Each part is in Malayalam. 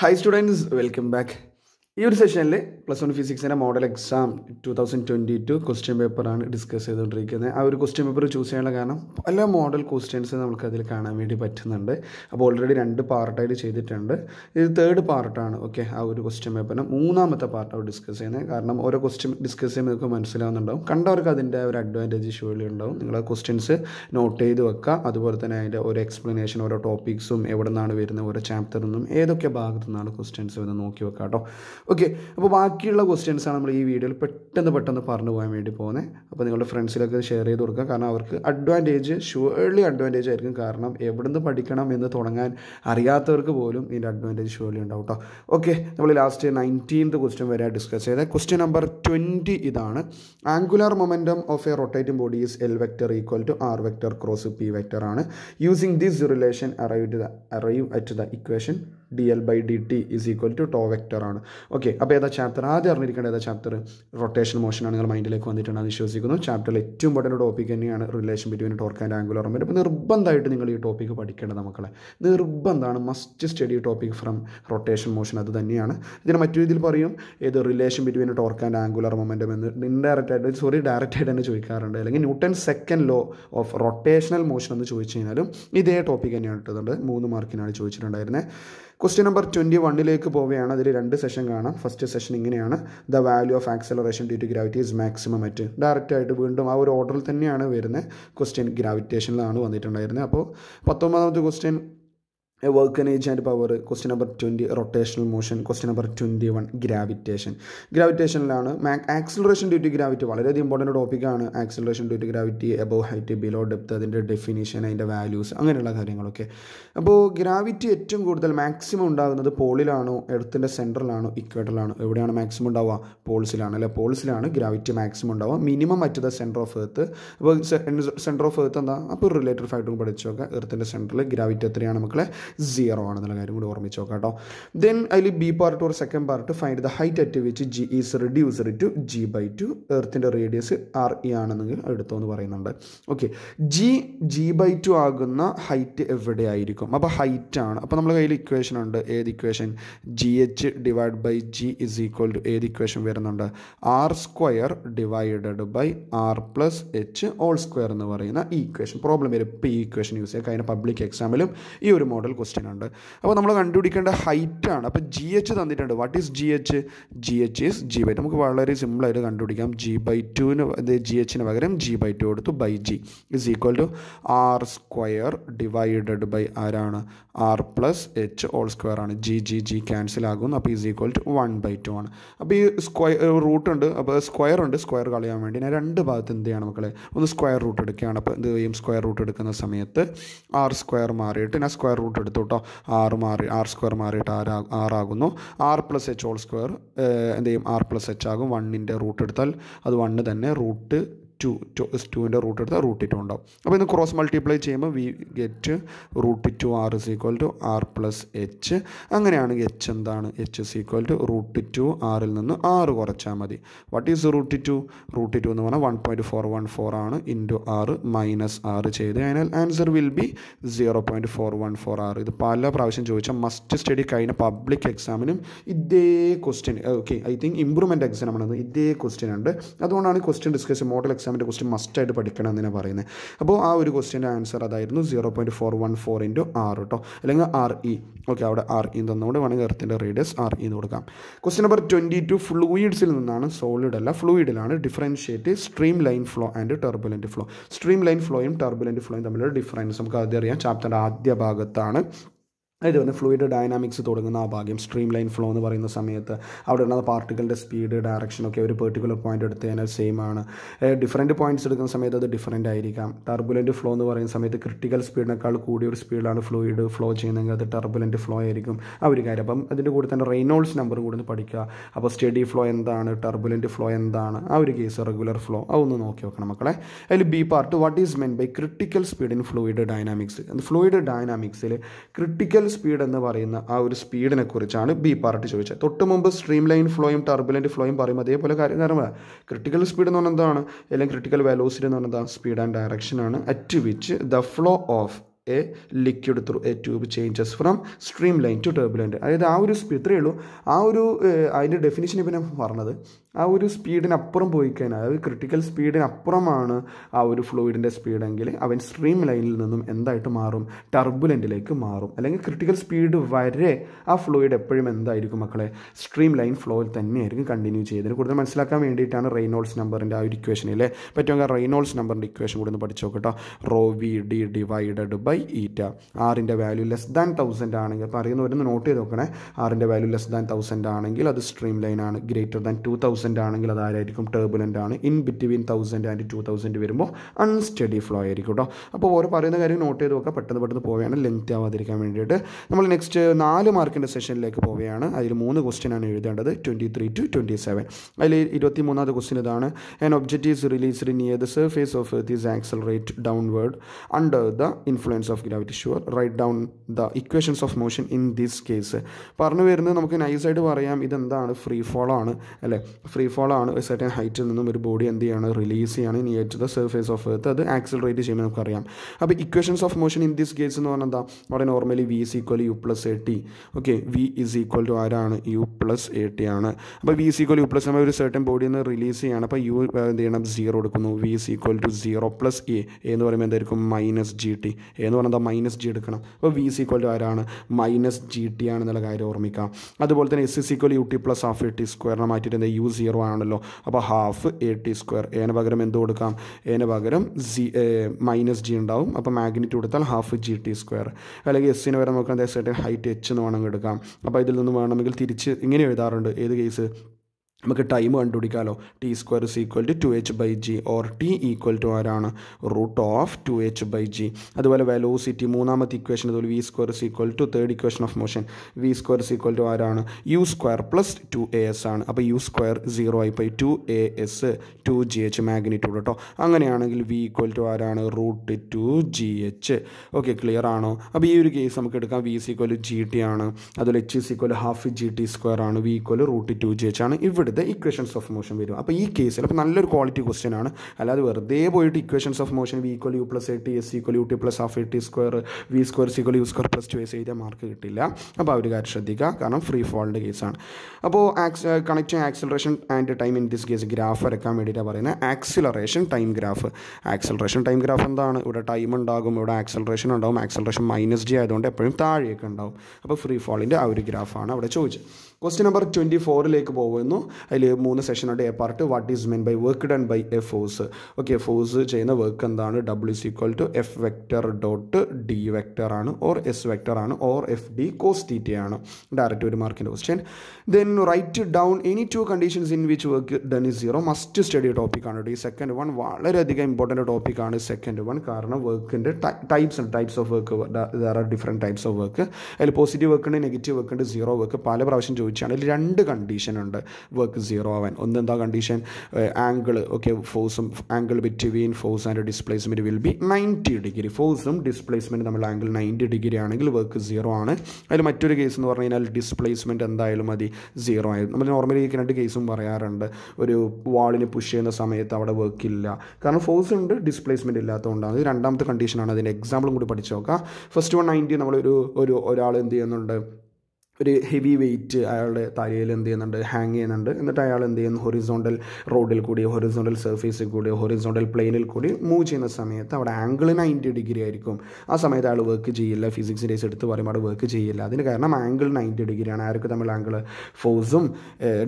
Hi students, welcome back. ഈ ഒരു സെഷനിൽ പ്ലസ് വൺ ഫിസിക്സിൻ്റെ model exam two thousand twenty two question പേപ്പറാണ് ഡിസ്കസ് ചെയ്തുകൊണ്ടിരിക്കുന്നത് ആ ഒരു ക്വസ്റ്റ്യൻ പേപ്പർ ചൂസ് ചെയ്യാനുള്ള കാരണം പല മോഡൽ ക്വസ്റ്റ്യൻസ് നമുക്ക് അതിൽ കാണാൻ വേണ്ടി പറ്റുന്നുണ്ട് അപ്പോൾ ഓൾറെഡി രണ്ട് പാർട്ടായിട്ട് ചെയ്തിട്ടുണ്ട് ഇത് തേർഡ് പാർട്ടാണ് ഓക്കെ ആ ഒരു ക്വസ്റ്റ്യൻ പേപ്പറിന് മൂന്നാമത്തെ പാർട്ടാണ് ഡിസ്കസ് ചെയ്യുന്നത് കാരണം ഓരോ ക്വസ്റ്റ്യൻ ഡിസ്കസ് ചെയ്യുമ്പോൾ നിങ്ങൾക്ക് മനസ്സിലാവുന്നുണ്ടാവും കണ്ടവർക്ക് അതിൻ്റെ ഒരു അഡ്വാൻറ്റേജ് ഷുവലി ഉണ്ടാവും നിങ്ങൾ ആ ക്വസ്റ്റ്യൻസ് നോട്ട് ചെയ്ത് വെക്കുക അതുപോലെ തന്നെ അതിൻ്റെ ഓരോ എക്സ്പ്ലനേഷൻ ഓരോ ടോപ്പിക്സും എവിടെ നിന്നാണ് വരുന്നത് ഓരോ ചാപ്റ്ററിൽ നിന്നും ഏതൊക്കെ ഭാഗത്തു നിന്നാണ് ക്വസ്റ്റ്യൻസ് വരുന്നത് നോക്കി വെക്കാം കേട്ടോ ഓക്കെ അപ്പോൾ ബാക്കിയുള്ള ക്വസ്റ്റ്യൻസാണ് നമ്മൾ ഈ വീഡിയോയിൽ പെട്ടെന്ന് പെട്ടെന്ന് പറഞ്ഞു പോകാൻ വേണ്ടി പോകുന്നത് അപ്പോൾ നിങ്ങളുടെ ഫ്രണ്ട്സിലൊക്കെ ഷെയർ ചെയ്ത് കൊടുക്കുക കാരണം അവർക്ക് അഡ്വാൻറ്റേജ് ഷുവർലി അഡ്വാൻറ്റേജ് ആയിരിക്കും കാരണം എവിടുന്ന് പഠിക്കണം എന്ന് തുടങ്ങാൻ അറിയാത്തവർക്ക് പോലും ഇതിൻ്റെ അഡ്വാൻറ്റേജ് ഷുവർലി ഉണ്ടാവും കേട്ടോ ഓക്കെ നമ്മൾ ലാസ്റ്റ് നയൻറ്റീൻത് ക്വസ്റ്റ്യൻ വരെ ഡിസ്കസ് ചെയ്ത ക്വസ്റ്റ്യൻ നമ്പർ ട്വൻറ്റി ഇതാണ് angular momentum of a rotating body is L vector equal to R vector cross P vector ആണ് using this relation arrive to the arrive at the equation D L by D T is equal to tau vector ആണ് ഓക്കെ അപ്പോൾ ഏതാ ചാപ്റ്റർ ആദ്യം അറിഞ്ഞിരിക്കേണ്ട ഏതാ ചാപ്റ്റർ റൊട്ടേഷൻ മോഷനാണ് നിങ്ങൾ മൈൻഡിലേക്ക് വന്നിട്ടുണ്ടെന്ന് വിശ്വസിക്കുന്നു ചാപ്റ്ററിൽ ഏറ്റവും ഇമ്പോർട്ടൻ്റ് ടോപ്പിക് തന്നെയാണ് relation between torque and angular moment അപ്പോൾ നിർബന്ധമായിട്ട് നിങ്ങൾ ഈ ടോപ്പിക്ക് പഠിക്കേണ്ടത് മക്കളെ നിർബന്ധമാണ് must study topic from rotation motion അത് തന്നെയാണ് ഇതിന് മറ്റു രീതിയിൽ പറയും ഏത് relation between torque and angular momentum എന്ന് ഇൻഡയറക്റ്റ് ആയിട്ട് സോറി ഡയറക്റ്റ് ആയിട്ട് തന്നെ ചോദിക്കാറുണ്ട് അല്ലെങ്കിൽ Newton second law of rotational motion എന്ന് ചോദിച്ചു കഴിഞ്ഞാലും ഇതേ ടോപ്പിക് തന്നെയാണ് ഇട്ടുന്നുണ്ട് മൂന്ന് മാർക്കിനാണ് ചോദിച്ചിട്ടുണ്ടായിരുന്നത് ക്വസ്റ്റ്യൻ നമ്പർ ട്വൻറ്റി വണ്ണിലേക്ക് പോവുകയാണ് അതിൽ രണ്ട് സെഷൻ കാണാം ഫസ്റ്റ് സെഷൻ ഇങ്ങനെയാണ് the value of acceleration due to gravity is maximum at direct ആയിട്ട് വീണ്ടും ആ ഒരു ഓർഡറിൽ തന്നെയാണ് വരുന്നത് ക്വസ്റ്റ്യൻ ഗ്രാവിറ്റേഷനിലാണ് വന്നിട്ടുണ്ടായിരുന്നത് അപ്പോൾ പത്തൊമ്പതാമത്തെ question work energy and power question number twenty rotational motion question number twenty one gravitation ഗ്രാവിറ്റേഷനിലാണ് ആക്സിലറേഷൻ ഡ്യൂ ടു ഗ്രാവിറ്റി വളരെയധികം ഇമ്പോർട്ടൻ്റ് ടോപ്പിക്കാണ് acceleration due to gravity above height below depth അതിൻ്റെ ഡെഫിനേഷൻ അതിൻ്റെ വാല്യൂസ് അങ്ങനെയുള്ള കാര്യങ്ങളൊക്കെ അപ്പോൾ ഗ്രാവിറ്റി ഏറ്റവും കൂടുതൽ മാക്സിമം ഉണ്ടാകുന്നത് പോളിലാണോ എടുത്തിൻ്റെ സെൻറ്ററിലാണോ ഇക്വേറ്ററിലാണോ എവിടെയാണ് മാക്സിമം ഉണ്ടാവുക പോൾസിലാണ് അല്ലെ പോൾസിലാണ് ഗ്രാവിറ്റി മാക്സിമം ഉണ്ടാവുക minimum at the centre of earth അപ്പോൾ സെൻറ്റർ ഓഫ് എർത്ത് എന്താ അപ്പോൾ റിലേറ്റഡ് ഫാക്ടറും നോക്കുക എർത്തിൻ്റെ സെൻറ്ററിൽ ഗ്രാവിറ്റി എത്രയാണ് മക്കളെ സീറോ ആണെന്നുള്ള കാര്യം കൂടി ഓർമ്മിച്ച് നോക്കാം കേട്ടോ ദെൻ അതിൽ B part or second part find the height at which g is reduced to g by two എർത്തിൻ്റെ റേഡിയസ് ആർ ഇ ആണെന്നെങ്കിൽ എടുത്തോ എന്ന് പറയുന്നുണ്ട് okay g g by two ആകുന്ന ഹൈറ്റ് എവിടെ ആയിരിക്കും അപ്പോൾ ഹൈറ്റ് ആണ് അപ്പോൾ നമ്മുടെ കയ്യിൽ ഇക്വേഷൻ ഉണ്ട് ഏത് equation g h divide by g is equal to ഏത് ഇക്വേഷൻ വരുന്നുണ്ട് R square divided by R plus h whole square എന്ന് പറയുന്ന ഈ ഇക്വേഷൻ പ്രോബ്ലം വരും ഇപ്പോൾ ഈ ഇക്വേഷൻ യൂസ് ചെയ്യുക കഴിഞ്ഞ പബ്ലിക് എക്സാമിലും ഈ ഒരു മോഡൽ ക്വസ്റ്റ്യൻ ഉണ്ട് അപ്പോൾ നമ്മൾ കണ്ടുപിടിക്കേണ്ട ഹൈറ്റ് ആണ് അപ്പോൾ ജി എച്ച് തന്നിട്ടുണ്ട് what is g h g h is g by നമുക്ക് വളരെ സിമ്പിളായിട്ട് കണ്ടുപിടിക്കാം ജി ബൈ ടുവിന് ജി എച്ചിന് പകരം ജി ബൈ ടു കൊടുത്തു by g is equal to R square divided by ആരാണ് R plus h whole square ആണ് ജി ജി ജി ക്യാൻസൽ ആകുന്നു അപ്പോൾ is equal to one by two ആണ് അപ്പോൾ ഈ സ്ക്വയർ റൂട്ട് ഉണ്ട് അപ്പോൾ സ്ക്വയർ ഉണ്ട് സ്ക്വയർ കളയാൻ വേണ്ടി ഞാൻ രണ്ട് ഭാഗത്ത് എന്ത് ചെയ്യണം മക്കളെ ഒന്ന് സ്ക്വയർ റൂട്ട് എടുക്കുകയാണ് അപ്പോൾ എന്ത് ചെയ്യും സ്ക്വയർ റൂട്ട് എടുക്കുന്ന സമയത്ത് ആർ സ്ക്വയർ മാറിയിട്ട് ഞാൻ സ്ക്വയർ റൂട്ട് എടുത്ത് എടുത്തു കേട്ടോ ആറ് മാറി ആർ സ്ക്വയർ മാറിയിട്ട് ആറ് ആറാകുന്നു R plus h whole square എന്ത് ചെയ്യും ആർ പ്ലസ് എച്ച് ആകും വണ്ണിൻ്റെ റൂട്ട് എടുത്താൽ അത് വണ്ണ് തന്നെ റൂട്ട് ടു ടു എസ് ടുവിൻ്റെ റൂട്ട് എടുത്താൽ റൂട്ട് ടു ഉണ്ടാവും അപ്പോൾ ഇന്ന് ക്രോസ് മൾട്ടിപ്ലൈ ചെയ്യുമ്പോൾ we get root two R is equal to R plus h അങ്ങനെയാണെങ്കിൽ എച്ച് എന്താണ് h is equal to root two ആറിൽ നിന്ന് ആറ് കുറച്ചാൽ മതി what is root two root two എന്ന് പറഞ്ഞാൽ one point four one four ആണ് ഇൻറ്റു ആറ് മൈനസ് ആറ് ചെയ്ത് കഴിഞ്ഞാൽ answer will be zero point four one four ആറ് ഇത് പല പ്രാവശ്യം ചോദിച്ചാൽ മസ്റ്റ് സ്റ്റഡി കഴിഞ്ഞ പബ്ലിക് എക്സാമിനും ഇതേ question okay I think improvement എക്സാമാണ് ഇതേ ക്വസ്റ്റ്യൻ ഉണ്ട് അതുകൊണ്ടാണ് ക്വസ്റ്റ്യൻ ഡിസ്കസ് മോഡൽ എക്സാം എക്സാമിൻ്റെ ക്വസ്റ്റ്യൻ മസ്റ്റായിട്ട് പഠിക്കണം എന്നാണ് പറയുന്നത് അപ്പോൾ ആ ഒരു ക്വസ്റ്റ്യൻ്റെ ആൻസർ അതായിരുന്നു zero point four one four into R കേട്ടോ അല്ലെങ്കിൽ ആർ ഇ ഓക്കെ അവിടെ ആർ ഇ e തന്നുകൊണ്ട് വേണമെങ്കിൽ എർത്തിൻ്റെ റേഡിയസ് ആർ ഇ കൊടുക്കാം ക്വസ്റ്റ്യൻ നമ്പർ ട്വൻറ്റി ടു ഫ്ലൂയിഡ്സിൽ നിന്നാണ് സോളിഡ് അല്ല ഫ്ലൂയിഡിലാണ് differentiate streamline flow and turbulent flow streamline ഫ്ലോയും ടർബുലൻറ്റ് ഫ്ലോയും തമ്മിലുള്ള ഡിഫറൻസ് നമുക്ക് ആദ്യം അറിയാം ചാപ്റ്ററിൻ്റെ ആദ്യ ഭാഗത്താണ് ഇത് വന്ന് ഫ്ലൂയിഡ് ഡയനാമിക്സ് തുടങ്ങുന്ന ആ ഭാഗ്യം സ്ട്രീം ലൈൻ ഫ്ലോ എന്ന് പറയുന്ന സമയത്ത് അവിടെ ഉണ്ടാകുന്ന പാർട്ടികളുടെ സ്പീഡ് ഒക്കെ ഒരു പെർട്ടിക്കുലർ പോയിന്റ് എടുത്ത് കഴിഞ്ഞാൽ സെയിം ആണ് ഡിഫറെൻറ്റ് പോയിന്റ്സ് എടുക്കുന്ന സമയത്ത് അത് ഡിഫറെൻ്റ് ആയിരിക്കാം ടർബുലൻറ്റ് ഫ്ലോ എന്ന് പറയുന്ന സമയത്ത് ക്രിട്ടിക്കൽ സ്പീഡിനേക്കാൾ കൂടിയ ഒരു സ്പീഡിലാണ് ഫ്ലൂയിഡ് ഫ്ലോ ചെയ്യുന്നതെങ്കിൽ അത് ടർബുലൻറ്റ് ഫ്ലോ ആയിരിക്കും ആ ഒരു കാര്യം അപ്പം അതിൻ്റെ കൂടെ തന്നെ റെയ്നോൾസ് നമ്പറും കൂടി പഠിക്കുക അപ്പോൾ സ്റ്റഡി ഫ്ലോ എന്താണ് ടർബുലൻറ്റ് ഫ്ലോ എന്താണ് ആ ഒരു കേസ് റെഗുലർ ഫ്ലോ അതൊന്ന് നോക്കി വെക്കണം മക്കളെ അതിൽ B part what is meant by critical speed in fluid dynamics fluid ഡയനാമിക്സിൽ ക്രിട്ടിക്കൽ സ്പീഡ് എന്ന് പറയുന്ന ആ ഒരു സ്പീഡിനെ കുറിച്ചാണ് ബി പാർട്ട് ചോദിച്ചത് തൊട്ട് മുമ്പ് സ്ട്രീം ലൈൻ ഫ്ലോയും ടർബുലൻറ്റ് ഫ്ലോയും പറയുമ്പോൾ അതേപോലെ കാര്യം കാരണം ക്രിട്ടിക്കൽ സ്പീഡ് എന്ന് പറഞ്ഞതാണ് അല്ലെങ്കിൽ ക്രിട്ടിക്കൽ വെലോസിറ്റി എന്ന് പറഞ്ഞതാണ് സ്പീഡ് ആൻഡ് ഡയറക്ഷനാണ് at which the flow of a liquid through a tube changes from streamline to turbulent അതായത് ആ ഒരു സ്പീഡ് ഇത്രയേ ഉള്ളൂ ആ ഒരു അതിൻ്റെ ഡെഫിനിഷൻ ഇപ്പം ഞാൻ പറഞ്ഞത് ആ ഒരു സ്പീഡിനപ്പുറം പോയി കഴിഞ്ഞാൽ അതായത് ക്രിട്ടിക്കൽ സ്പീഡിനപ്പുറമാണ് ആ ഒരു ഫ്ലൂയിഡിൻ്റെ സ്പീഡെങ്കിൽ അവൻ സ്ട്രീം ലൈനിൽ നിന്നും എന്തായിട്ട് മാറും ടർബുലൻറ്റിലേക്ക് മാറും അല്ലെങ്കിൽ ക്രിട്ടിക്കൽ സ്പീഡ് വരെ ആ ഫ്ലൂയിഡ് എപ്പോഴും എന്തായിരിക്കും മക്കളെ സ്ട്രീം ലൈൻ ഫ്ലോയിൽ തന്നെയായിരിക്കും കണ്ടിന്യൂ ചെയ്യുന്നത് കൂടുതൽ മനസ്സിലാക്കാൻ വേണ്ടിയിട്ടാണ് റെയിനോൾസ് നമ്പറിൻ്റെ ആ ഒരു ഇക്വേഷൻ അല്ലേ പറ്റുമെങ്കിൽ റെയിനോൾസ് നമ്പറിൻ്റെ ഇക്വേഷൻ കൂടി ഒന്ന് പഠിച്ചു നോക്കട്ടോ rho v d divided by eta ആറിൻ്റെ വാല്യൂ ലെസ് ദാൻ തൗസൻഡ് ആണെങ്കിൽ അപ്പോൾ അറിയുന്നവരൊന്ന് നോട്ട് ചെയ്ത് നോക്കണേ ആറിൻ്റെ വാല്യൂ ലെസ് ദാൻ തൗസൻഡ് ആണെങ്കിൽ അത് സ്ട്രീം ലൈൻ ആണ് ഗ്രേറ്റർ ദാൻ ടു തൗസൻഡ് ആണെങ്കിൽ അത് ആരായിരിക്കും ടേബുലൻ്റ് ആണ് in between thousand and two thousand വരുമ്പോൾ അൺസ്റ്റഡി ഫ്ലോ ആയിരിക്കും കേട്ടോ അപ്പോൾ ഓരോ പറയുന്ന കാര്യം നോട്ട് ചെയ്ത് നോക്കുക പെട്ടെന്ന് പെട്ടെന്ന് പോവുകയാണ് ലെങ്ത് ആവാതിരിക്കാൻ വേണ്ടിയിട്ട് നമ്മൾ നെക്സ്റ്റ് നാല് മാർക്കിൻ്റെ സെഷനിലേക്ക് പോവുകയാണ് അതിൽ മൂന്ന് ആണ് എഴുതേണ്ടത് twenty three to twenty seven അതിൽ ഇരുപത്തി മൂന്നാമത്തെ ക്വസ്റ്റ്യൻ ഇതാണ് an objectives released near the surface of earth is accelerate downward under the influence points of gravity sure write down the equations of motion in this case പറഞ്ഞു വരുന്നത് നമുക്ക് നൈസായിട്ട് പറയാം ഇതെന്താണ് ഫ്രീ ഫോൾ ആണ് അല്ലേ ഫ്രീ ഫോൾ ആണ് ഒരു സർട്ടൻ ഹൈറ്റിൽ നിന്നും ഒരു ബോഡി എന്ത് ചെയ്യാണ് റിലീസ് ചെയ്യാണ് near to the surface of earth അത് ആക്സിലറേറ്റ് ചെയ്യുമ്പോൾ നമുക്കറിയാം അപ്പോൾ equations of motion in this case എന്ന് പറഞ്ഞാൽ എന്താ അവിടെ normally v is equal u plus a t okay v is equal to ആരാണ് യു പ്ലസ് എ ടി ആണ് അപ്പോൾ v is equal u plus നമ്മൾ ഒരു സർട്ടൻ ബോഡിയിൽ നിന്ന് റിലീസ് ചെയ്യാണ് അപ്പോൾ യു എന്ത് ചെയ്യണം സീറോ എടുക്കുന്നു v is equal to zero plus a എന്ന് പറയുമ്പോൾ എന്തായിരിക്കും മൈനസ് ജി ടി എ എന്ന് പറഞ്ഞാൽ മൈനസ് ജി എടുക്കണം അപ്പോൾ വി സി ഇക്വൽ ടു ആരാണ് മൈനസ് ജി ടി ആണെന്നുള്ള കാര്യം ഓർമ്മിക്കാം അതുപോലെ തന്നെ s is equal u t plus half a t സ്ക്വയറിനെ മാറ്റിയിട്ട് എന്താ യു സീറോ ആണല്ലോ അപ്പോൾ ഹാഫ് എ ടി സ്ക്വയർ എന് പകരം എന്ത് കൊടുക്കാം എന് പകരം സി മൈനസ് ജി ഉണ്ടാവും അപ്പോൾ മാഗ്നിറ്റ് കൊടുത്താൽ ഹാഫ് ജി ടി സ്ക്വയർ അല്ലെങ്കിൽ എസ്സിന് വരെ നമുക്ക് എന്താ ഹൈറ്റ് എച്ച് എന്ന് വേണമെങ്കിൽ എടുക്കാം അപ്പോൾ ഇതിൽ നിന്ന് വേണമെങ്കിൽ തിരിച്ച് ഇങ്ങനെ എഴുതാറുണ്ട് ഏത് കേസ് നമുക്ക് ടൈം കണ്ടുപിടിക്കാമല്ലോ t square is equal to two h by g or t equal to ആരാണ് root of two h by g അതുപോലെ വെലോസിറ്റി മൂന്നാമത്തെ ഇക്വേഷൻ അതുപോലെ v square is equal to third equation of motion v square is equal to ആരാണ് u square plus two a s ആണ് അപ്പോൾ യു സ്ക്വയർ സീറോ ആയി പോയി two a s two g h magnitude കേട്ടോ അങ്ങനെയാണെങ്കിൽ വി ഈക്വൽ ടു ആരാണ് root two g h okay clear ആണോ അപ്പോൾ ഈ ഒരു കേസ് നമുക്ക് എടുക്കാം വി സീക്വൽ ജി ടി ആണ് അതുപോലെ h is equal half g t square ആണ് v equal root two g h ആണ് ഇവിടെ എടുത്ത് ഇക്വേഷൻസ് ഓഫ് മോഷൻ വരും അപ്പോൾ ഈ കേസിൽ അപ്പോൾ നല്ലൊരു ക്വാളിറ്റി ക്വസ്റ്റ്യൻ ആണ് അല്ലാതെ വെറുതെ പോയിട്ട് equations of motion v equal u plus a t s equal u t plus half a t square v square is equal u square plus two s എഴുതിയ മാർക്ക് കിട്ടില്ല അപ്പോൾ അവർ കാര്യം ശ്രദ്ധിക്കുക കാരണം ഫ്രീ ഫോളിൻ്റെ കേസാണ് അപ്പോൾ ആക്സ് connecting acceleration and time in this case graph വരയ്ക്കാൻ വേണ്ടിയിട്ടാണ് പറയുന്നത് acceleration time graph acceleration time graph എന്താണ് ഇവിടെ ടൈം ഉണ്ടാകും ഇവിടെ ആക്സിലറേഷൻ ഉണ്ടാകും ആക്സിലറേഷൻ മൈനസ് ഡി ആയതുകൊണ്ട് എപ്പോഴും താഴെയൊക്കെ ഉണ്ടാകും അപ്പോൾ ഫ്രീ ഫോളിൻ്റെ ആ ഒരു ഗ്രാഫാണ് അവിടെ ചോദിച്ചത് ക്വസ്റ്റ്യൻ നമ്പർ ട്വൻറ്റി ഫോറിലേക്ക് പോകുന്നു അതിൽ മൂന്ന് സെഷനുണ്ട് A part what is meant by work done by a force okay force ചെയ്യുന്ന വർക്ക് എന്താണ് W is equal to F vector dot d vector ആണ് ഓർ എസ് വെക്ടർ ആണ് or F d cos t ആണ് ഡയറക്റ്റ് ഒരു മാർക്കിൻ്റെ question then write down any two conditions in which work done is zero must study topic ആണ് ഈ സെക്കൻഡ് വൺ വളരെയധികം ഇമ്പോർട്ടൻ്റ് ആണ് സെക്കൻഡ് വൺ കാരണം വർക്കിൻ്റെ ടൈപ്സ് ഉണ്ട് types of work there are different types of work അതിൽ പോസിറ്റീവ് വർക്ക് ഉണ്ട് നെഗറ്റീവ് വർക്ക് ഉണ്ട് സീറോ വർക്ക് പല പ്രാവശ്യം ചോദിച്ചു ചോദിച്ചാണ് അതിൽ രണ്ട് കണ്ടീഷൻ ഉണ്ട് വർക്ക് സീറോ ആവാൻ ഒന്ന് എന്താ കണ്ടീഷൻ ആംഗിൾ ഓക്കെ ഫോഴ്സും angle between force and displacement will be ninety degree ഫോഴ്സും ഡിസ്പ്ലേസ്മെൻറ്റ് നമ്മൾ ആംഗിൾ നയൻറ്റി ഡിഗ്രി ആണെങ്കിൽ വർക്ക് സീറോ ആണ് അതിൽ മറ്റൊരു കേസ് എന്ന് പറഞ്ഞു കഴിഞ്ഞാൽ ഡിസ്പ്ലേസ്മെൻറ്റ് എന്തായാലും മതി സീറോ ആയാലും നമ്മൾ നോർമലി രണ്ട് കേസും പറയാറുണ്ട് ഒരു വാളിന് പുഷ് ചെയ്യുന്ന സമയത്ത് അവിടെ വർക്ക് ഇല്ല കാരണം ഫോഴ്സ് ഉണ്ട് ഡിസ്പ്ലേസ്മെൻറ്റ് ഇല്ലാത്തതുകൊണ്ടാണ് ഇത് രണ്ടാമത്തെ കണ്ടീഷനാണ് അതിൻ്റെ എക്സാമ്പിളും കൂടി പഠിച്ചു നോക്കാം ഫസ്റ്റ് വൺ നയൻറ്റി നമ്മളൊരു ഒരു ഒരാൾ എന്ത് ചെയ്യുന്നുണ്ട് ഒരു ഹെവി വെയ്റ്റ് അയാളുടെ തലയിൽ എന്ത് ചെയ്യുന്നുണ്ട് ഹാങ് ചെയ്യുന്നുണ്ട് എന്നിട്ട് അയാൾ എന്ത് ചെയ്യുന്നു ഹൊറിസോണ്ടൽ റോഡിൽ കൂടി ഹൊറിസോണ്ടൽ സർഫേസിൽ കൂടി ഹൊറിസോണ്ടൽ പ്ലെയിനിൽ കൂടി മൂവ് ചെയ്യുന്ന സമയത്ത് അവിടെ ആംഗിൾ നയൻറ്റി ഡിഗ്രി ആയിരിക്കും ആ സമയത്ത് അയാൾ വർക്ക് ചെയ്യില്ല ഫിസിക്സ് ഡേസ് എടുത്ത് പറയുമ്പോൾ അവിടെ വർക്ക് ചെയ്യില്ല അതിന് കാരണം ആംഗിൾ നയൻറ്റി ഡിഗ്രിയാണ് ആർക്ക് തമ്മിൽ ആംഗിൾ ഫോഴ്സും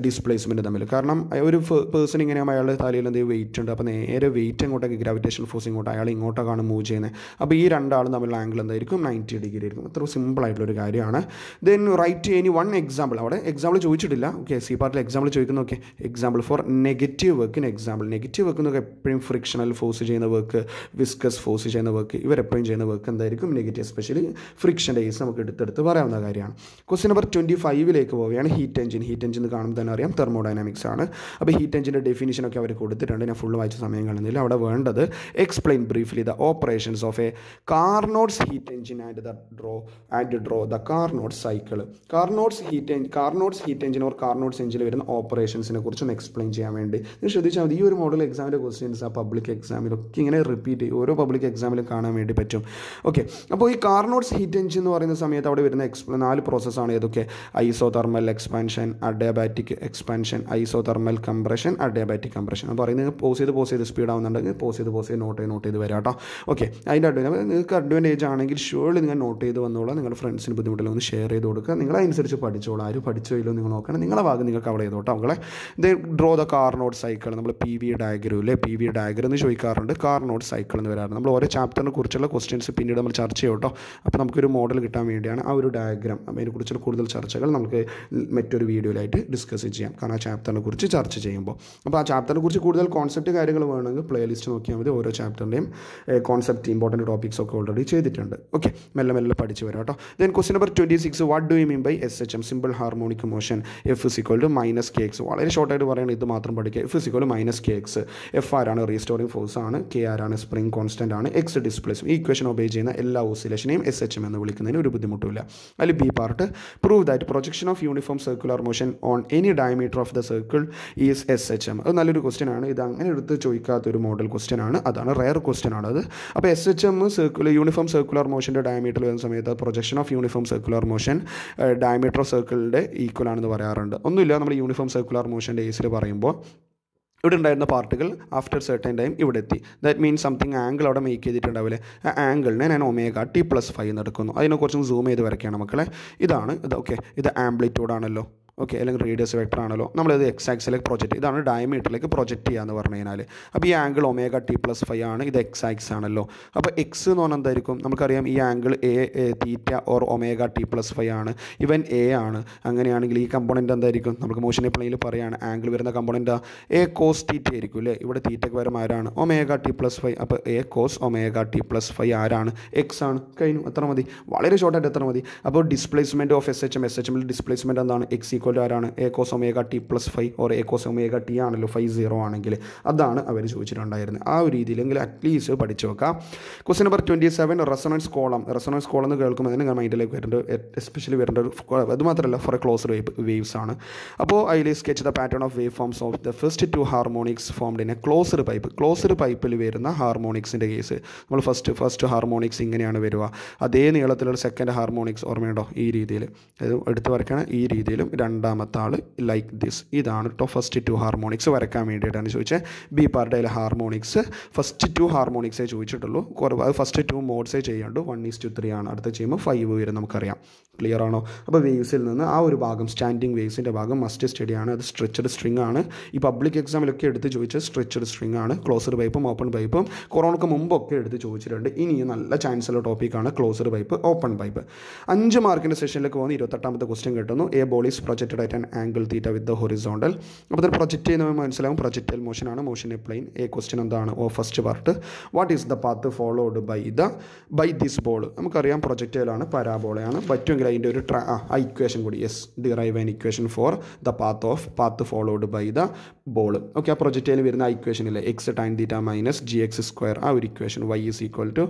ഡിസ്പ്ലേസ്മെൻറ്റും തമ്മിൽ കാരണം ഒരു പേഴ്സൺ ഇങ്ങനെയാകുമ്പോൾ അയാളുടെ തലയിൽ എന്തെങ്കിലും വെയിറ്റ് ഉണ്ട് അപ്പോൾ നേരെ വെയിറ്റ് എങ്ങോട്ടേക്ക് ഗ്രാവിറ്റേഷൻ ഫോഴ്സ് ഇങ്ങോട്ട് അയാൾ ഇങ്ങോട്ടേക്കാണ് മൂവ് ചെയ്യുന്നത് അപ്പോൾ ഈ രണ്ടാളും തമ്മിലുള്ള ആംഗിൾ എന്തായിരിക്കും നയൻറ്റി ഡിഗ്രി ആയിരിക്കും അത്ര സിമ്പിളായിട്ടുള്ളൊരു കാര്യമാണ് then write write any one example അവിടെ എക്സാമ്പിൾ ചോദിച്ചിട്ടില്ല ഓക്കെ സി പാർട്ടിൽ എക്സാമ്പിൾ ചോദിക്കുന്ന okay example for negative work in example negative work എന്നൊക്കെ എപ്പോഴും ഫ്രിക്ഷണൽ ഫോഴ്സ് ചെയ്യുന്ന വർക്ക് വിസ്കസ് ഫോഴ്സ് ചെയ്യുന്ന വർക്ക് ഇവരെപ്പോഴും ചെയ്യുന്ന വർക്ക് എന്തായിരിക്കും നെഗറ്റീവ് എസ്പെഷ്യലി ഫ്രിക്ഷൻ കേസ് നമുക്ക് എടുത്തെടുത്ത് പറയാവുന്ന കാര്യമാണ് ക്വസ്റ്റ്യൻ നമ്പർ ട്വൻറ്റി ഫൈവിലേക്ക് പോവുകയാണ് ഹീറ്റ് എഞ്ചിൻ ഹീറ്റ് എഞ്ചിൻ കാണുമ്പോൾ തന്നെ അറിയാം തെർമോഡൈനാമിക്സ് ആണ് അപ്പോൾ ഹീറ്റ് എഞ്ചിൻ്റെ ഡെഫിനിഷൻ ഒക്കെ അവർ കൊടുത്തിട്ടുണ്ട് ഞാൻ ഫുള്ള് വായിച്ച സമയം കാണുന്നില്ല അവിടെ വേണ്ടത് explain briefly the operations of a Carnot's heat engine and the draw and draw the Carnot cycle Carnot's heat engine Carnot's heat engine or Carnot's എഞ്ചിൽ വരുന്ന ഓപ്പറേഷൻസിനെ കുറിച്ച് ഒന്ന് എക്സ്പ്ലെയിൻ ചെയ്യാൻ വേണ്ടി നിങ്ങൾ ശ്രദ്ധിച്ചാൽ മതി ഈ ഒരു മോഡൽ എക്സാമിൻ്റെ ക്വസ്റ്റ്യൻസ് ആ പബ്ലിക് എക്സാമിലൊക്കെ ഇങ്ങനെ റിപ്പീറ്റ് ചെയ്യും ഓരോ പബ്ലിക് എക്സാമിലും കാണാൻ വേണ്ടി പറ്റും ഓക്കെ അപ്പോൾ ഈ കാർനോട്ട്സ് ഹീറ്റ് എഞ്ചിൻ എന്ന് പറയുന്ന സമയത്ത് അവിടെ വരുന്ന എക്സ്പ്ലെ നാല് പ്രോസസ്സാണ് ഏതൊക്കെ isothermal expansion adiabatic expansion isothermal compression adiabatic compression എന്ന് പറയുന്നത് പോസ് ചെയ്ത് പോസ് ചെയ്ത് സ്പീഡ് ആവുന്നുണ്ടെങ്കിൽ പോസ് ചെയ്ത് പോസ് ചെയ്ത് നോട്ട് ചെയ്ത് നോട്ട് ചെയ്ത് വരാം കേട്ടോ ഓക്കെ അതിൻ്റെ അഡ്വാൻറ്റേജ് നിങ്ങൾക്ക് അഡ്വാൻറ്റേജ് ആണെങ്കിൽ ഷുവർലി നിങ്ങൾ നോട്ട് ചെയ്ത് വന്നോളാം നിങ്ങളുടെ ഫ്രണ്ട്സിന് ബുദ്ധിമുട്ടിൽ ഒന്ന് ഷെയർ ചെയ്ത് കൊടുക്കുക നിങ്ങളെ അതനുസരിച്ച് പഠിച്ചോളൂ ആരും പഠിച്ചോ ഇല്ലോ നിങ്ങൾ നോക്കണം നിങ്ങളെ ഭാഗം നിങ്ങൾക്ക് അവിടെ ചെയ്തോട്ടോ അവളെ ഇത് ഡ്രോ ദ കാർ സൈക്കിൾ നമ്മൾ പി വി ഡയഗ്രം അല്ലേ പി വി ഡയഗ്രം എന്ന് ചോദിക്കാറുണ്ട് കാർ സൈക്കിൾ എന്ന് വരാറുണ്ട് നമ്മൾ ഓരോ ചാപ്റ്ററിനെ കുറിച്ചുള്ള ക്വസ്റ്റ്യൻസ് പിന്നീട് നമ്മൾ ചർച്ച ചെയ്യോട്ടോ അപ്പോൾ നമുക്കൊരു മോഡൽ കിട്ടാൻ വേണ്ടിയാണ് ആ ഒരു ഡയഗ്രാം അതിനെക്കുറിച്ചുള്ള കൂടുതൽ ചർച്ചകൾ നമുക്ക് മറ്റൊരു വീഡിയോയിലായിട്ട് ഡിസ്കസ് ചെയ്യാം കാരണം ആ ചാപ്റ്ററിനെ കുറിച്ച് ചർച്ച ചെയ്യുമ്പോൾ അപ്പോൾ ആ ചാപ്റ്ററിനെ കുറിച്ച് കൂടുതൽ കോൺസെപ്റ്റ് കാര്യങ്ങൾ വേണമെങ്കിൽ പ്ലേലിസ്റ്റ് നോക്കിയാൽ മതി ഓരോ ചാപ്റ്ററിൻ്റെയും കോൺസെപ്റ്റ് ഇമ്പോർട്ടൻറ്റ് ടോപ്പിക്സ് ഒക്കെ ഓൾറെഡി ചെയ്തിട്ടുണ്ട് ഓക്കെ മെല്ലെ മെല്ലെ പഠിച്ചു വരാം കേട്ടോ then question number twenty six what do you mean by by S H M simple harmonic motion F is to minus k x വളരെ ഷോർട്ടായിട്ട് പറയണം ഇത് മാത്രം പഠിക്കുക F is minus k x F ആരാണ് റീസ്റ്റോറിംഗ് ഫോഴ്സ് ആണ് കെ ആരാണ് സ്പ്രിംഗ് കോൺസ്റ്റൻ്റ് ആണ് എക്സ് ഡിസ്പ്ലേസും ഈ ഇക്വേഷൻ ഒബേ ചെയ്യുന്ന എല്ലാ ഓസിലേഷനെയും എസ് എച്ച് എം എന്ന് വിളിക്കുന്നതിന് ഒരു ബുദ്ധിമുട്ടില്ല അതിൽ B part prove that projection of uniform circular motion on any diameter of the circle is S H M അത് നല്ലൊരു ക്വസ്റ്റ്യൻ ആണ് ഇത് അങ്ങനെ എടുത്ത് ചോദിക്കാത്ത ഒരു മോഡൽ ക്വസ്റ്റ്യൻ ആണ് അതാണ് റയർ ക്വസ്റ്റ്യൻ ആണ് അത് അപ്പോൾ S H M circular uniform circular മോഷൻ്റെ ഡയമീറ്റർ വരുന്ന സമയത്ത് projection of uniform circular motion diameter സർക്കിളിൻ്റെ ഈക്വൽ ആണെന്ന് പറയാറുണ്ട് ഒന്നുമില്ല നമ്മൾ യൂണിഫോം സർക്കുലർ മോഷൻ്റെ കേസിൽ പറയുമ്പോൾ ഇവിടെ ഉണ്ടായിരുന്ന പാർട്ടികൾ ആഫ്റ്റർ സെർട്ടൈൻ ടൈം ഇവിടെ എത്തി ദാറ്റ് മീൻസ് സംതിങ് ആംഗിൾ അവിടെ മേക്ക് ചെയ്തിട്ടുണ്ടാവില്ലേ ആ ആംഗിളിനെ ഞാൻ ഒമേഗ ടി പ്ലസ് ഫൈവ് എന്ന് എടുക്കുന്നു അതിനെ കുറച്ചും സൂം ചെയ്ത് വരയ്ക്കുകയാണ് മക്കളെ ഇതാണ് ഇത് ഓക്കെ ഇത് ആണല്ലോ ഓക്കെ അല്ലെങ്കിൽ റേഡിയസ് വെക്ടർ ആണല്ലോ നമ്മളിത് എക്സ് ആക്സിലേക്ക് പ്രൊജക്റ്റ് ഇതാണ് ഡയമീറ്ററിലേക്ക് പ്രൊജക്റ്റ് ചെയ്യുക എന്ന് പറഞ്ഞു കഴിഞ്ഞാൽ അപ്പോൾ ഈ angle omega t plus five ആണ് ഇത് എക്സ് ആക്സ് ആണല്ലോ അപ്പോൾ എക്സ് എന്ന് പറഞ്ഞാൽ എന്തായിരിക്കും നമുക്കറിയാം ഈ angle a theta or omega t plus five ആണ് ഇവൻ എ ആണ് അങ്ങനെയാണെങ്കിൽ ഈ കമ്പോണൻറ്റ് എന്തായിരിക്കും നമുക്ക് മോഷൻ പ്ലെയിനിൽ പറയുകയാണ് ആംഗിൾ വരുന്ന കമ്പോണൻറ്റ് എ കോസ് തീറ്റ ആയിരിക്കും അല്ലേ ഇവിടെ തീറ്റയ്ക്ക് വരും ആരാണ് ഒമേഗ ടി പ്ലസ് ഫൈവ് അപ്പോൾ a cos omega t plus five ആരാണ് എക്സ് ആണ് കഴിഞ്ഞു എത്ര മതി വളരെ ഷോർട്ടായിട്ട് എത്ര മതി അപ്പോൾ displacement of S H M S H എമ്മിൽ ഡിസ്പ്ലേസ്മെൻറ്റ് എന്താണ് എക്സ് ഈക്വൽ ടു ആരാണ് a cos omega t plus five or a cos omega t ആണല്ലോ ഫൈവ് സീറോ ആണെങ്കിൽ അതാണ് അവർ ചോദിച്ചിട്ടുണ്ടായിരുന്നത് ആ ഒരു രീതിയിലെങ്കിൽ അറ്റ്ലീസ്റ്റ് പഠിച്ചു വെക്കാം question number twenty seven resonance column resonance column എന്ന് കേൾക്കുമ്പോൾ തന്നെ മൈൻഡിലേക്ക് വരേണ്ട എസ്പെഷ്യലി വരേണ്ട ഒരു മാത്രമല്ല for a closed wave waves ആണ് അപ്പോൾ അതിൽ sketch the pattern of wave forms of the first two harmonics formed in a closed pipe closed പൈപ്പിൽ വരുന്ന ഹാർമോണിക്സിൻ്റെ കേസ് നമ്മൾ ഫസ്റ്റ് ഫസ്റ്റ് ഹാർമോണിക്സ് ഇങ്ങനെയാണ് വരിക അതേ നീളത്തിലുള്ള സെക്കൻഡ് ഹാർമോണിക്സ് ഓർമ്മയുണ്ടോ ഈ രീതിയിൽ എടുത്തു വരയ്ക്കണം ഈ രീതിയിലും രണ്ട് രണ്ടാമത്തെ ആൾ ലൈക്ക് ദിസ് ഇതാണ് കേട്ടോ ഫസ്റ്റ് ടു ഹാർമോണിക്സ് വരയ്ക്കാൻ വേണ്ടിയിട്ടാണ് ചോദിച്ചത് ബി പാർട്ടിലെ ഹാർമോണിക്സ് ഫസ്റ്റ് ടു ഹാർമോണിക്സേ ചോദിച്ചിട്ടുള്ളൂ കുറവ് അത് ഫസ്റ്റ് ടു മോഡ്സേ ചെയ്യാണ്ട് വൺ ഈസ് ടു ത്രീ ആണ് അടുത്ത ചെയ്യുമ്പോൾ ഫൈവ് വരും നമുക്കറിയാം ക്ലിയർ ആണോ അപ്പോൾ വേവ്സിൽ നിന്ന് ആ ഒരു ഭാഗം സ്റ്റാൻഡിങ് വേവ്സിൻ്റെ ഭാഗം മസ്റ്റ് സ്റ്റഡി ആണ് അത് സ്ട്രെച്ചഡ് സ്ട്രിംഗ് ആണ് ഈ പബ്ലിക് എക്സാമിലൊക്കെ എടുത്ത് ചോദിച്ച സ്ട്രെച്ചഡ് സ്ട്രിംഗ് ആണ് ക്ലോസ്ഡ് പൈപ്പും ഓപ്പൺ പൈപ്പും കൊറോണക്ക് മുമ്പൊക്കെ എടുത്ത് ചോദിച്ചിട്ടുണ്ട് ഇനി നല്ല ചാൻസുള്ള ടോപ്പിക്കാണ് ക്ലോസ്ഡ് പൈപ്പ് ഓപ്പൺ പൈപ്പ് അഞ്ച് മാർക്കിൻ്റെ സെഷനിലേക്ക് പോകുന്ന ഇരുപത്തെട്ടാമത്തെ ക്വസ്റ്റ്യൻ കിട്ടുന്നു a ball is project projected at an angle theta with the horizontal അപ്പോൾ ഇത് പ്രൊജക്റ്റ് ചെയ്യുന്നത് മനസ്സിലാവും പ്രൊജക്റ്റൽ മോഷൻ ആണ് motion a plane a question എന്താണ് oh first part what is the path followed by the by this ball നമുക്കറിയാം പ്രൊജക്റ്റ് പരാബോളയാണ് പറ്റുമെങ്കിൽ അതിൻ്റെ ഒരു ട്രാ ആ ഇക്വേഷൻ കൂടി yes derive an equation for the path of path followed by the ball okay ആ പ്രൊജക്റ്റയിൽ വരുന്ന ആ ഇക്വേഷനിലെ x tan theta minus g x square ആ ഒരു equation y is equal to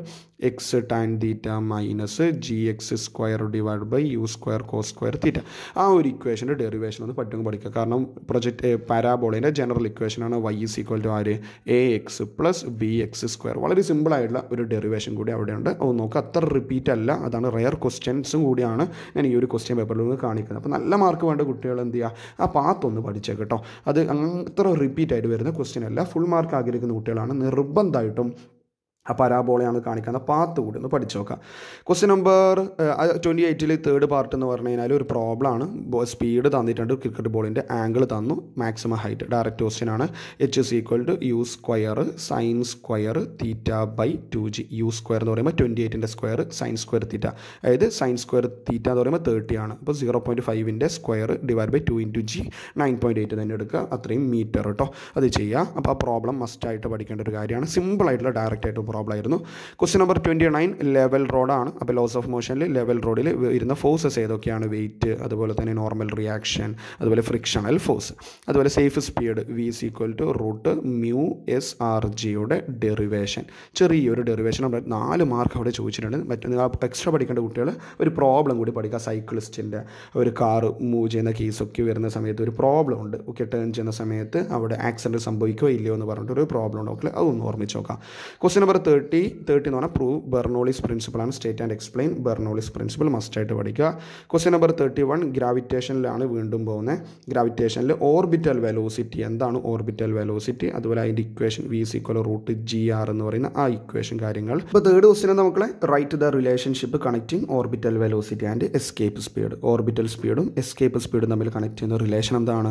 x tan theta minus g x square divide by u square cos square theta ആ ഒരു ഇക്വേഷൻ്റെ ഡെറിവേഷൻ ഒന്ന് പറ്റും പഠിക്കുക കാരണം പ്രൊജക്റ്റ് പാരാബോളിൻ്റെ ജനറൽ ഇക്വേഷനാണ് വൈ ഇസ് ഈക്വൽ ടു ആര് a x plus b x square വളരെ സിമ്പിളായിട്ടുള്ള ഒരു ഡെറിവേഷൻ കൂടി അവിടെയുണ്ട് അത് നോക്കുക അത്ര റിപ്പീറ്റ് അല്ല അതാണ് റെയർ ക്വസ്റ്റ്യൻസും കൂടിയാണ് ഞാൻ ഈ ഒരു ക്വസ്റ്റ്യൻ പേപ്പറിൽ നിന്ന് കാണിക്കുന്നത് അപ്പോൾ നല്ല മാർക്ക് വേണ്ട കുട്ടികൾ എന്ത് ചെയ്യുക ആ പാത്ത് ഒന്ന് കേട്ടോ അത് അങ്ങനെ ഇത്ര റിപ്പീറ്റ് ആയിട്ട് വരുന്ന ക്വസ്റ്റ്യൻ അല്ല ഫുൾ മാർക്ക് ആഗ്രഹിക്കുന്ന കുട്ടികളാണ് നിർബന്ധമായിട്ടും ആ പരാബോളയാണ് കാണിക്കുന്നത് പാത്ത് കൂടി ഒന്ന് പഠിച്ചു നോക്കാം ക്വസ്റ്റ്യൻ നമ്പർ ട്വൻറ്റി എയ്റ്റിൽ തേർഡ് പാർട്ട് എന്ന് പറഞ്ഞു കഴിഞ്ഞാൽ ഒരു പ്രോബ്ലം ആണ് സ്പീഡ് തന്നിട്ടുണ്ട് ക്രിക്കറ്റ് ബോളിൻ്റെ ആംഗിൾ തന്നു മാക്സിമം ഹൈറ്റ് ഡയറക്റ്റ് ക്വസ്റ്റ്യൻ ആണ് H is equal to u square sine square theta by two g u square എന്ന് പറയുമ്പോൾ ട്വൻറ്റി എയ്റ്റിൻ്റെ സ്ക്വയർ സൈൻ സ്ക്വയർ തീറ്റ അതായത് സൈൻ സ്ക്വയർ തീറ്റ എന്ന് പറയുമ്പോൾ തേർട്ടി ആണ് അപ്പോൾ സീറോ പോയിൻറ്റ് ഫൈവിൻ്റെ square divide by two into g nine point eight തന്നെ എടുക്കുക അത്രയും മീറ്റർ കേട്ടോ അത് ചെയ്യുക അപ്പോൾ ആ പ്രോബ്ലം മസ്റ്റായിട്ട് പഠിക്കേണ്ട ഒരു കാര്യമാണ് സിമ്പിളായിട്ടുള്ള ഡയറക്റ്റായിട്ട് പ്രോബ്ലം ആയിരുന്നു question number twenty nine level റോഡാണ് അപ്പോൾ ലോസ് ഓഫ് മോഷനിൽ ലെവൽ റോഡിൽ വരുന്ന ഫോഴ്സസ് ഏതൊക്കെയാണ് വെയിറ്റ് അതുപോലെ തന്നെ നോർമൽ റിയാക്ഷൻ അതുപോലെ ഫ്രിക്ഷണൽ ഫോഴ്സ് അതുപോലെ safe speed v is equal to root mu S R ജിയുടെ ഡെറിവേഷൻ ചെറിയൊരു ഡെറിവേഷൻ നമ്മൾ നാല് മാർക്ക് അവിടെ ചോദിച്ചിട്ടുണ്ട് മറ്റേ എക്സ്ട്രാ പഠിക്കേണ്ട കുട്ടികൾ ഒരു പ്രോബ്ലം കൂടി പഠിക്കുക സൈക്കിളിസ്റ്റിൻ്റെ ഒരു കാറ് മൂവ് ചെയ്യുന്ന കേസൊക്കെ വരുന്ന സമയത്ത് ഒരു പ്രോബ്ലം ഉണ്ട് ഓക്കെ ടേൺ ചെയ്യുന്ന സമയത്ത് അവിടെ ആക്സിഡൻറ്റ് സംഭവിക്കുകയോ ഇല്ലയോ എന്ന് പറഞ്ഞിട്ട് ഒരു പ്രോബ്ലം ഉണ്ടാവില്ല അതൊന്ന് ഓർമ്മിച്ച് നോക്കാം ക്വസ്റ്റ്യൻ നമ്പർ തേർട്ടി തേർട്ടി എന്ന് പറഞ്ഞാൽ പ്രൂവ് ബെർണോളിസ് പ്രിൻസിപ്പിളാണ് state and explain Bernoulli's principle മസ്റ്റായിട്ട് പഠിക്കുക ക്വസ്റ്റ്യൻ നമ്പർ തേർട്ടി വൺ ഗ്രാവിറ്റേഷനിലാണ് വീണ്ടും പോകുന്നത് ഗ്രാവിറ്റേഷനിൽ ഓർബിറ്റൽ വെലോസിറ്റി എന്താണ് ഓർബിറ്റൽ വെലോസിറ്റി അതുപോലെ അതിൻ്റെ ഇക്വേഷൻ വി കൊല റൂട്ട് ജി ആർ എന്ന് പറയുന്ന ആ ഇക്വേഷൻ കാര്യങ്ങൾ ഇപ്പോൾ തേർഡ് ക്വസ്റ്റിനെ നമുക്ക് write the relationship connecting orbital velocity and escape speed orbital സ്പീഡും എസ്കേപ്പ് സ്പീഡും തമ്മിൽ കണക്ട് ചെയ്യുന്ന റിലേഷൻ എന്താണ്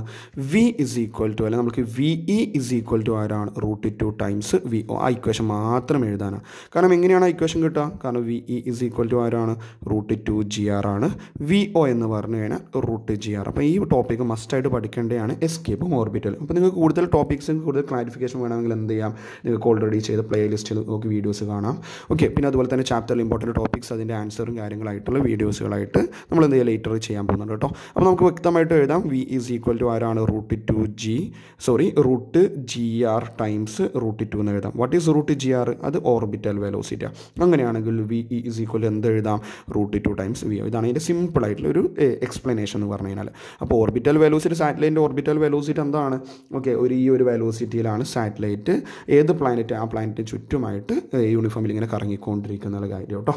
വി ഇസ് ഈക്വൽ ടു അല്ലെങ്കിൽ നമുക്ക് v e is equal to ആരാണ് root two times v o ആ ഇക്വേഷൻ മാത്രം വേണം എഴുതാനാണ് കാരണം എങ്ങനെയാണ് ആ ഇക്വേഷൻ കിട്ടുക കാരണം v e is equal to ആരാണ് റൂട്ട് ടു ജി ആർ ആണ് വി ഒ എന്ന് പറഞ്ഞു കഴിഞ്ഞാൽ റൂട്ട് ജി ആർ അപ്പോൾ ഈ ടോപ്പിക്ക് മസ്റ്റായിട്ട് പഠിക്കേണ്ടതാണ് എസ്കേപ്പും ഓർബിറ്റൽ അപ്പോൾ നിങ്ങൾക്ക് കൂടുതൽ ടോപ്പിക്സ് കൂടുതൽ ക്ലാരിഫിക്കേഷൻ വേണമെങ്കിൽ എന്ത് ചെയ്യാം നിങ്ങൾക്ക് ഓൾറെഡി ചെയ്ത പ്ലേ ലിസ്റ്റിൽ നോക്കി വീഡിയോസ് കാണാം ഓക്കെ പിന്നെ അതുപോലെ തന്നെ ചാപ്റ്റർ ഇമ്പോർട്ടൻറ്റ് ടോപ്പിക്സ് അതിൻ്റെ ആൻസറും കാര്യങ്ങളായിട്ടുള്ള വീഡിയോസുകളായിട്ട് നമ്മൾ എന്ത് ചെയ്യാം ലേറ്റർ ചെയ്യാൻ പോകുന്നുണ്ട് കേട്ടോ അപ്പോൾ നമുക്ക് വ്യക്തമായിട്ട് എഴുതാം വി ഈസ് ഈക്വൽ ടു ആരാണ് root two g sorry root g r times root two എന്ന് എഴുതാം what is root g r അത് ഓർബിറ്റൽ വെലോസിറ്റിയാണ് അങ്ങനെയാണെങ്കിൽ വി ഇ ഇസ് ഈക്വൽ എന്ത് എഴുതാം റൂട്ട് ടു ടൈംസ് വി ഇതാണ് അതിൻ്റെ സിമ്പിൾ ഒരു എക്സ്പ്ലനേഷൻ എന്ന് പറഞ്ഞു കഴിഞ്ഞാൽ അപ്പോൾ ഓർബിറ്റൽ വെലോസിറ്റി സാറ്റലൈറ്റിൻ്റെ ഓർബിറ്റൽ വെലോസിറ്റി എന്താണ് ഓക്കെ ഒരു ഈ ഒരു വെലോസിറ്റിയിലാണ് സാറ്റലൈറ്റ് ഏത് പ്ലാനറ്റ് ആ പ്ലാനറ്റിന് ചുറ്റുമായിട്ട് യൂണിഫോമിൽ ഇങ്ങനെ കറങ്ങിക്കൊണ്ടിരിക്കുന്ന കാര്യം കേട്ടോ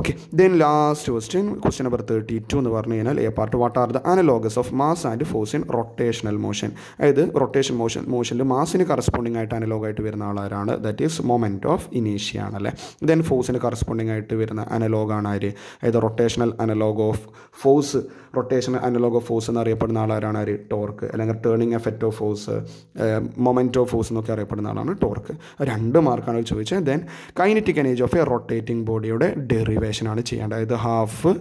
okay then last question question number thirty two എന്ന് പറഞ്ഞു കഴിഞ്ഞാൽ A part what are the analogous of mass and force in rotational motion അതായത് റൊട്ടേഷൻ മോഷൻ മോഷനിൽ മാസിന് കറസ്പോണ്ടിങ് ആയിട്ട് അനലോഗായിട്ട് വരുന്ന ആളാരാണ് ദാറ്റ് ഈസ് മൊമെൻറ്റ് ഓഫ് ഇനീഷ്യ ആണല്ലേ ദെൻ ഫോഴ്സിന് കറസ്പോണ്ടിങ് ആയിട്ട് വരുന്ന അനലോഗാണ് ആര് അതായത് rotational analog of force rotational analog of force എന്ന് അറിയപ്പെടുന്ന ആളാരാണ് ആര് ടോർക്ക് അല്ലെങ്കിൽ turning effect of force moment of force എന്നൊക്കെ അറിയപ്പെടുന്ന ആളാണ് ടോർക്ക് രണ്ട് മാർക്കാണ് ചോദിച്ചത് then kinetic energy of a rotating ബോഡിയുടെ ഡെറിവേഷനാണ് ചെയ്യേണ്ടത് അതായത് ഹാഫ്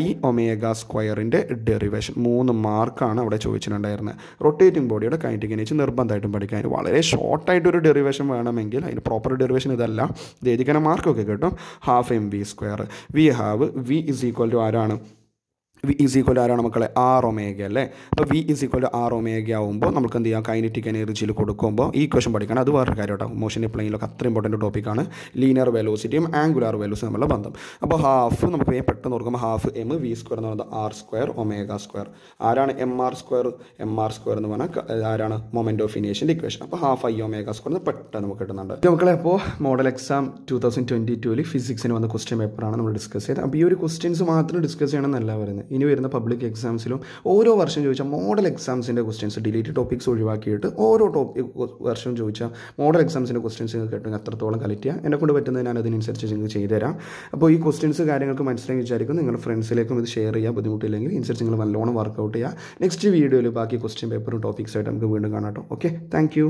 ഐ ഒമേഗ സ്ക്വയറിൻ്റെ ഡെറിവേഷൻ മൂന്ന് മാർക്കാണ് അവിടെ ചോദിച്ചിട്ടുണ്ടായിരുന്നത് റൊട്ടേറ്റിംഗ് ബോഡിയുടെ കൈനറ്റിക് എനർജി നിർബന്ധമായിട്ടും പഠിക്കാൻ വളരെ ഷോർട്ടായിട്ടൊരു ഡെറിവേഷൻ വേണമെങ്കിൽ അതിന് പ്രോപ്പർ ഡെറിവേഷൻ ഇതായിരുന്നു ഇതല്ല ഇത് എഴുതിക്കാൻ മാർക്കൊക്കെ കിട്ടും half m v square v have v is equal to ആരാണ് വി ഇസ് ഈക്വൽ ആരാണ് മക്കളെ ആർ ഒമേഗ അല്ലേ അപ്പോൾ v is equal r omega ആകുമ്പോൾ നമുക്ക് എന്ത് ചെയ്യാം കൈനറ്റിക് എനർജിയിൽ കൊടുക്കുമ്പോൾ ഈ ഇക്വേഷൻ പഠിക്കണം അത് വേറൊരു കാര്യം കേട്ടോ മോഷൻ പ്ലെയിനിലൊക്കെ അത്ര ഇമ്പോർട്ടൻറ്റ് ടോപ്പിക്കാണ് ലീനിയർ വെലോസിറ്റിയും ആംഗുലാർ വെലോസിറ്റി തമ്മിലുള്ള ബന്ധം അപ്പോൾ ഹാഫ് നമുക്ക് പെട്ടെന്ന് നോക്കുമ്പോൾ ഹാഫ് എം വി സ്ക്വയർ എന്ന് പറയുന്നത് ആർ സ്ക്വയർ ഒമേഗ സ്ക്വയർ ആരാണ് m r square m r square എന്ന് പറഞ്ഞാൽ ആരാണ് മൊമെൻ്റ് ഓഫ് ഇനിയേഷൻ്റെ ഇക്വേഷൻ അപ്പോൾ ഹാഫ് ഐ ഒമേഗ സ്ക്വയർ എന്ന് പെട്ടെന്ന് നമുക്ക് കിട്ടുന്നുണ്ട് മക്കളെ അപ്പോൾ model exam two thousand twenty ടുവിൽ ഫിസിക്സിന് വന്ന ക്വസ്റ്റ്യൻ പേപ്പറാണ് നമ്മൾ ഡിസ്കസ് ചെയ്തത് അപ്പോൾ ഈ ഒരു ക്വസ്റ്റ്യൻസ് മാത്രം ഡിസ്കസ് ചെയ്യണമെന്നല്ല പറയുന്നത് ഇനി വരുന്ന പബ്ലിക് എക്സാംസിലും ഓരോ വർഷം ചോദിച്ചാൽ മോഡൽ എക്സാംസിൻ്റെ ക്വസ്റ്റ്യൻസ് ഡിലീറ്റ് ടോപ്പിക്സ് ഒഴിവാക്കിയിട്ട് ഓരോ ടോപ്പിക് വർഷം ചോദിച്ചാൽ മോഡൽ എക്സാംസിൻ്റെ ക്വസ്റ്റ്യൻസ് കിട്ടും അത്രത്തോളം കളക്ട് ചെയ്യുക എന്നെ കൊണ്ട് പറ്റുന്നത് ഞാൻ അതിനനുസരിച്ച് നിങ്ങൾക്ക് ചെയ്തുതരാം അപ്പോൾ ഈ ക്വസ്റ്റ്യൻസ് കാര്യങ്ങൾക്ക് മനസ്സിലാക്കി വിചാരിക്കും നിങ്ങൾ ഫ്രണ്ട്സിലേക്കും ഇത് ഷെയർ ചെയ്യുക ബുദ്ധിമുട്ടില്ലെങ്കിൽ ഇൻസെറ്റ് നിങ്ങൾ നല്ലോണം വർക്ക്ഔട്ട് ചെയ്യുക നെക്സ്റ്റ് വീഡിയോയിൽ ബാക്കി ക്വസ്റ്റ്യൻ പേപ്പറും ടോപ്പിക്സായിട്ട് നമുക്ക് വീണ്ടും കാണാം കേട്ടോ ഓക്കെ താങ്ക്